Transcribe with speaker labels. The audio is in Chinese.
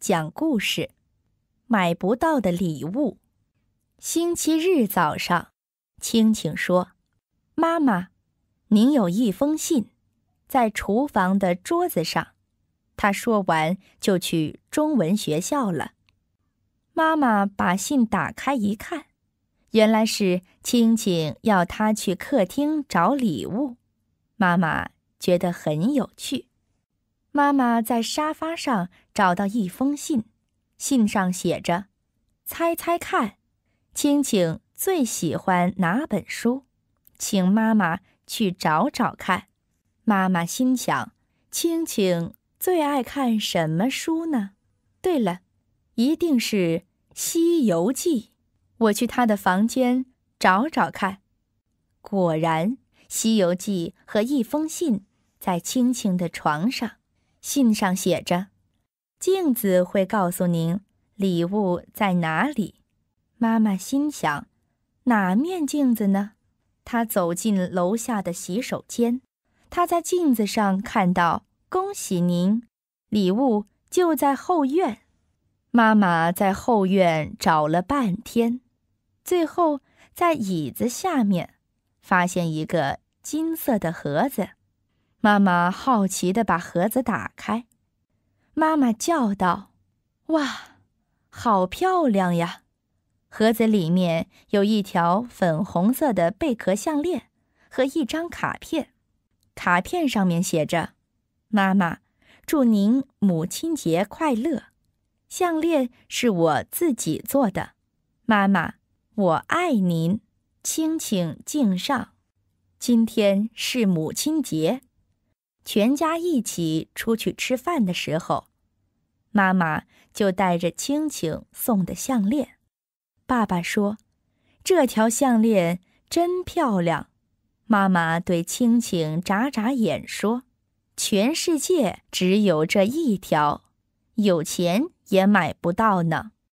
Speaker 1: 讲故事，买不到的礼物。星期日早上，青青说：“妈妈，您有一封信，在厨房的桌子上。”他说完就去中文学校了。妈妈把信打开一看，原来是青青要她去客厅找礼物。妈妈觉得很有趣。妈妈在沙发上找到一封信，信上写着：“猜猜看，青青最喜欢哪本书？请妈妈去找找看。”妈妈心想：“青青最爱看什么书呢？”对了，一定是《西游记》。我去他的房间找找看。果然，《西游记》和一封信在青青的床上。信上写着：“镜子会告诉您礼物在哪里。”妈妈心想：“哪面镜子呢？”她走进楼下的洗手间，她在镜子上看到：“恭喜您，礼物就在后院。”妈妈在后院找了半天，最后在椅子下面发现一个金色的盒子。妈妈好奇地把盒子打开，妈妈叫道：“哇，好漂亮呀！盒子里面有一条粉红色的贝壳项链和一张卡片。卡片上面写着：‘妈妈，祝您母亲节快乐！’项链是我自己做的。妈妈，我爱您，青青敬上。今天是母亲节。”全家一起出去吃饭的时候，妈妈就带着青青送的项链。爸爸说：“这条项链真漂亮。”妈妈对青青眨眨眼说：“全世界只有这一条，有钱也买不到呢。”